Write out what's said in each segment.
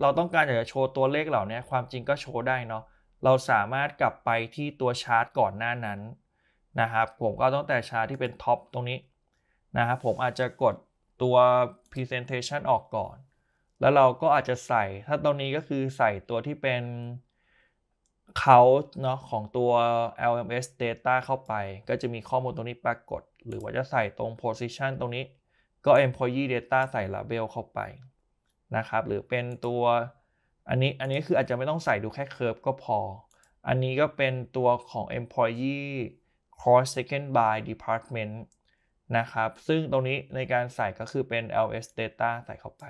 เราต้องการอยากจะโชว์ตัวเลขเหล่านี้ความจริงก็โชว์ได้เนาะเราสามารถกลับไปที่ตัวชาร์ตก่อนหน้านั้นนะครับผมก็ตั้งแต่ชาร์ตที่เป็นท็อปตรงนี้นะครับผมอาจจะกดตัว presentation ออกก่อน แล้วเราก็อาจจะใส่ถ้าตรงนี้ก็คือใส่ตัวที่เป็น count เนาะของตัว LMS data เข้าไป ก็จะมีข้อมูลตรงนี้ปรากฏ หรือว่าจะใส่ตรง position ตรงนี้ ก็ employee data ใส่ label เข้าไปนะครับหรือเป็นตัวอันนี้อันนี้คืออาจจะไม่ต้องใส่ดูแค่เคอร์ฟก็พอ อันนี้ก็เป็นตัวของ employee cross second by department นะครับซึ่งตรงนี้ในการใส่ก็คือเป็น ls data ใส่เข้าไป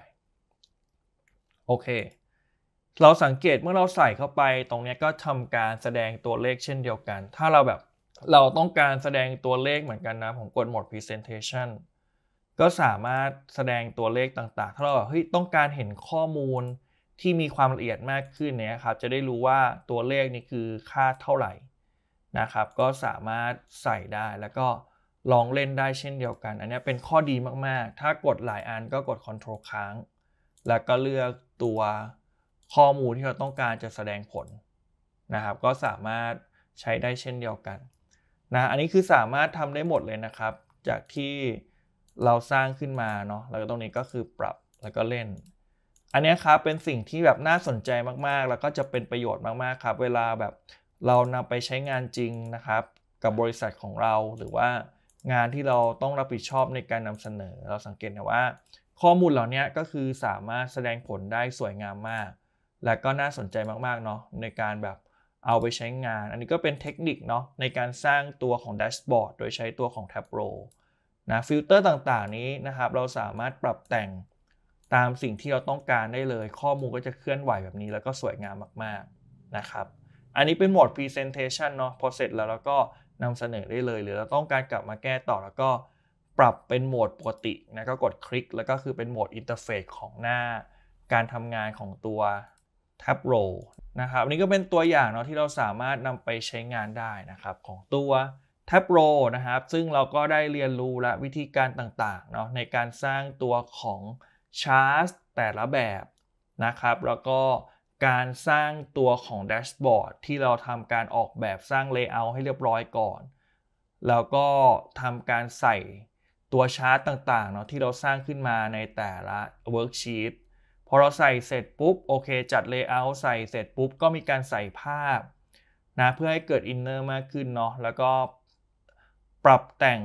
โอเคเราสังเกตเมื่อเราใส่เข้าไป ตรงนี้ก็ทำการแสดงตัวเลขเช่นเดียวกัน ถ้าเราแบบเราต้องการแสดงตัวเลขเหมือนกันนะผมกดโหมด presentation ก็สามารถแสดงตัวเลขต่าง ๆ ถ้าเราเฮ้ยต้องการเห็นข้อมูลที่มีความละเอียดมากขึ้นเนี่ยครับ จะได้รู้ว่าตัวเลขนี้คือค่าเท่าไหร่นะครับ ก็สามารถใส่ได้แล้วก็ลองเล่นได้เช่นเดียวกัน อันนี้เป็นข้อดีมากๆ ถ้ากดหลายอันก็กด Ctrl ค้างแล้วก็เลือกตัวข้อมูลที่เราต้องการจะแสดงผลนะครับ ก็สามารถใช้ได้เช่นเดียวกันนะอันนี้คือสามารถทำได้หมดเลยนะครับ จากที่เราสร้างขึ้นมาเนาะ แล้วก็ตรงนี้ก็คือปรับแล้วก็เล่น อันนี้ครับเป็นสิ่งที่แบบน่าสนใจมากๆ แล้วก็จะเป็นประโยชน์มากๆ ครับ เวลาแบบเรานำไปใช้งานจริงนะครับ กับบริษัทของเรา หรือว่างานที่เราต้องรับผิดชอบในการนำเสนอ เราสังเกตนะว่า ข้อมูลเหล่านี้ก็คือสามารถแสดงผลได้สวยงามมาก และก็น่าสนใจมากๆ เนาะในการแบบเอาไปใช้งาน อันนี้ก็เป็นเทคนิคเนาะในการสร้างตัวของแดชบอร์ด โดยใช้ตัวของ t a b บโรนะฟิลเตอร์ต่างๆนี้นะครับ เราสามารถปรับแต่งตามสิ่งที่เราต้องการได้เลย ข้อมูลก็จะเคลื่อนไหวแบบนี้ แล้วก็สวยงามมาก ๆนะครับ อันนี้เป็นโหมด Presentation เนาะพอเสร็จแล้วเราก็นำเสนอได้เลย หรือเราต้องการกลับมาแก้ต่อแล้วก็ปรับเป็นโหมดปกตินะก็กดคลิกแล้วก็คือเป็นโหมดอินเทอร์เฟซของหน้า การทำงานของตัว Tab Row นะครับอันนี้ก็เป็นตัวอย่างเนาะที่เราสามารถนำไปใช้งานได้นะครับของตัว t a b r o นะครับ ซึ่งเราก็ได้เรียนรู้และวิธีการต่างๆ เนาะในการสร้างตัวของชาร์ตแต่ละแบบนะครับ แล้วก็การสร้างตัวของ แดชบอร์ดที่เราทำการออกแบบสร้างเลเยอร์ให้เรียบร้อยก่อน แล้วก็ทำการใส่ตัวชาร์ตต่างๆ เนาะที่เราสร้างขึ้นมาในแต่ละเวิร์กชีต พอเราใส่เสร็จปุ๊บโอเคจัดเลเยอร์ใส่เสร็จปุ๊บ ก็มีการใส่ภาพนะเพื่อให้เกิดอินเนอร์มากขึ้นเนาะแล้วก็ปรับแต่ง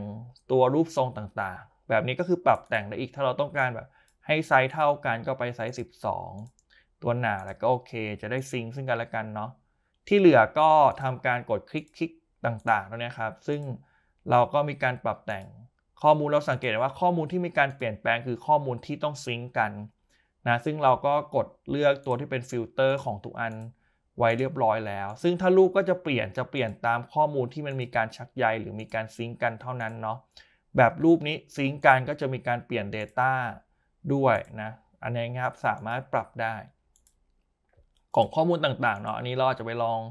ตัวรูปทรงต่างๆ แบบนี้ก็คือปรับแต่งได้อีก ถ้าเราต้องการแบบให้ไซส์เท่ากัน ก็ไปไซส์12 ตัวหนาแล้วก็โอเคจะได้ซิงซึ่งกันและกันเนาะที่เหลือก็ทำการกดคลิกคลิกต่างๆล้วนะครับ ซึ่งเราก็มีการปรับแต่งข้อมูลเราสังเกตว่าข้อมูลที่มีการเปลี่ยนแปลงคือข้อมูลที่ต้องซิงกันนะซึ่งเราก็กดเลือกตัวที่เป็นฟิลเตอร์ของทุกอันไว้เรียบร้อยแล้ว ซึ่งถ้าลูกก็จะเปลี่ยน จะเปลี่ยนตามข้อมูลที่มันมีการชักใยหรือมีการซิงกันเท่านั้นเนาะ แบบรูปนี้ซิงกันก็จะมีการเปลี่ยน Data ด้วยนะ อันนี้ครับสามารถปรับได้ ของข้อมูลต่างๆเนาะ อันนี้เราจะไปลอง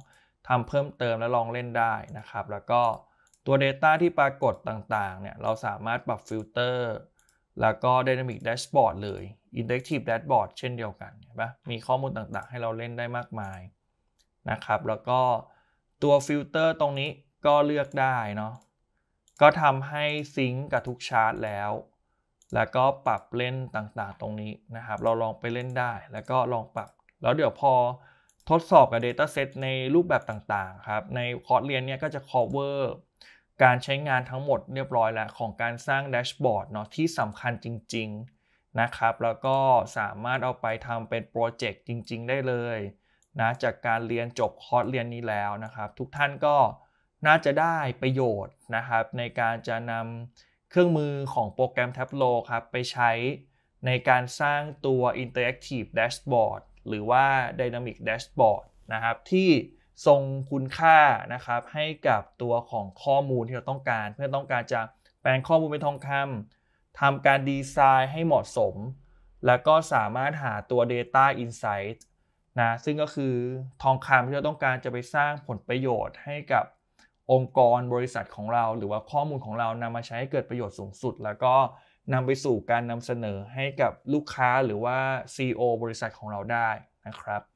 ทำเพิ่มเติมและลองเล่นได้นะครับ แล้วก็ตัว Data ที่ปรากฏต่างๆเนี่ยเราสามารถปรับฟิลเตอร์ แล้วก็ Dynamic Dashboard เลย Interactive Dashboard เช่นเดียวกันเห็นปะมีข้อมูลต่างๆ ให้เราเล่นได้มากมายนะครับแล้วก็ตัวฟิลเตอร์ตรงนี้ก็เลือกได้เนาะก็ทำให้ซิงกับทุกชาร์ตแล้ว แล้วก็ปรับเล่นต่างๆตรงนี้นะครับ เราลองไปเล่นได้แล้วก็ลองปรับ แล้วเดี๋ยวพอทดสอบกับ Dataset ในรูปแบบต่างๆครับในคอร์สเรียนเนี่ยก็จะ cover การใช้งานทั้งหมดเรียบร้อยแล้ว ของการสร้างแดชบอร์ดเนาะที่สำคัญจริงๆนะครับแล้วก็สามารถเอาไปทำเป็นโปรเจกต์จริงๆ ได้เลยนะจากการเรียนจบคอร์สเรียนนี้แล้วนะครับ ทุกท่านก็น่าจะได้ประโยชน์นะครับในการจะนำเครื่องมือของโปรแกรม Tableau ครับ ไปใช้ในการสร้างตัว Interactive Dashboard หรือว่า Dynamic Dashboard นะครับ ที่ทรงคุณค่านะครับให้กับตัวของข้อมูลที่เราต้องการ เพื่อต้องการจะแปลงข้อมูลเป็นทองคำทำการดีไซน์ให้เหมาะสม แล้วก็สามารถหาตัว Data Insight นะซึ่งก็คือทองคำที่เราต้องการจะไปสร้างผลประโยชน์ให้กับองค์กรบริษัทของเราหรือว่าข้อมูลของเรานำมาใช้ให้เกิดประโยชน์สูงสุดแล้วก็นำไปสู่การนำเสนอให้กับลูกค้าหรือว่า CEO บริษัทของเราได้นะครับ